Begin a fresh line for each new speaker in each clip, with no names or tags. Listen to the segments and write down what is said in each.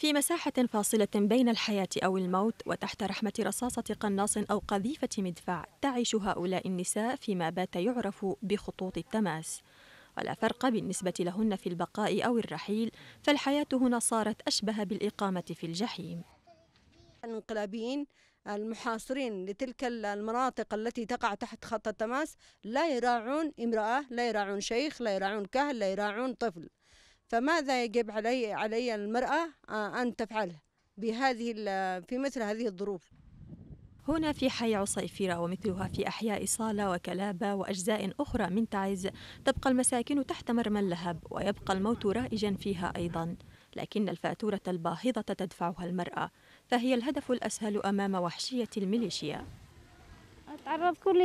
في مساحة فاصلة بين الحياة أو الموت وتحت رحمة رصاصة قناص أو قذيفة مدفع تعيش هؤلاء النساء فيما بات يعرف بخطوط التماس ولا فرق بالنسبة لهن في البقاء أو الرحيل فالحياة هنا صارت أشبه بالإقامة في الجحيم
الانقلابيين المحاصرين لتلك المناطق التي تقع تحت خط التماس لا يراعون امرأة لا يراعون شيخ لا يراعون كهل لا يراعون طفل فماذا يجب علي علي المرأة آه، أن تفعله بهذه في مثل هذه الظروف
هنا في حي عصيفرة ومثلها في أحياء صالة وكلابة وأجزاء أخرى من تعز تبقى المساكن تحت مرمى اللهب ويبقى الموت رائجا فيها أيضا لكن الفاتورة الباهظة تدفعها المرأة فهي الهدف الأسهل أمام وحشية الميليشيا
تعرض كل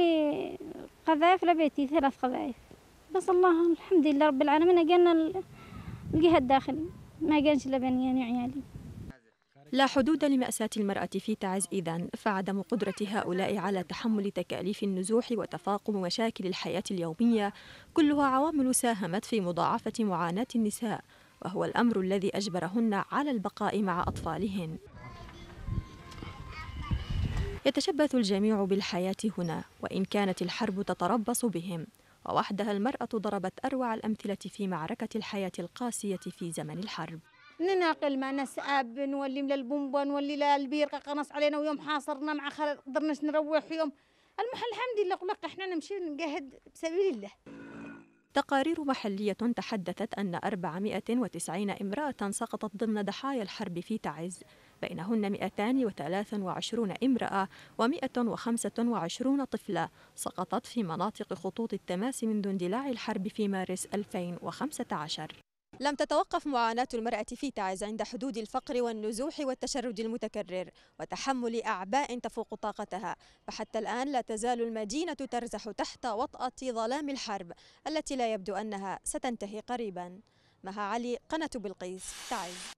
قذائف لبيتي ثلاث قذائف بس الله الحمد لله رب العالمين أجلنا لقيها الداخلي ما
كانش لا يعني عيالي لا حدود لمأساة المرأة في تعز إذا فعدم قدرة هؤلاء على تحمل تكاليف النزوح وتفاقم مشاكل الحياة اليومية كلها عوامل ساهمت في مضاعفة معاناة النساء وهو الأمر الذي أجبرهن على البقاء مع أطفالهن يتشبث الجميع بالحياة هنا وإن كانت الحرب تتربص بهم ووحدها المرأة ضربت أروع الأمثلة في معركة الحياة القاسية في زمن الحرب
نناقل ما نسأب نولي من البومبا نولي للبير قنص علينا ويوم حاصرنا مع خلال قدرناش نروح يوم المحل الحمد لله قلق احنا نمشي نجهد بسبيل الله
تقارير محلية تحدثت أن 490 امرأة سقطت ضمن ضحايا الحرب في تعز بينهن 223 امرأة و125 طفلة سقطت في مناطق خطوط التماس منذ اندلاع الحرب في مارس 2015 لم تتوقف معاناة المرأة في تعز عند حدود الفقر والنزوح والتشرد المتكرر وتحمل أعباء تفوق طاقتها فحتى الآن لا تزال المدينة ترزح تحت وطأة ظلام الحرب التي لا يبدو أنها ستنتهي قريبا مها علي قناة بلقيس تعز